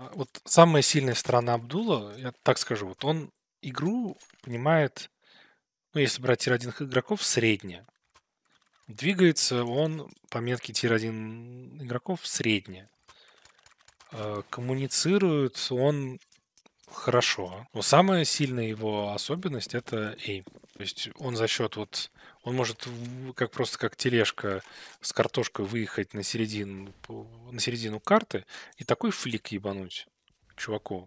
А, вот самая сильная сторона Абдула, я так скажу, вот он игру понимает, ну, если брать тир-1 игроков, средне. Двигается он по метке тир-1 игроков средне. Э, коммуницирует он хорошо. Но самая сильная его особенность — это эйм. То есть он за счет вот... Он может как просто как тележка с картошкой выехать на середину, на середину карты и такой флик ебануть чуваку.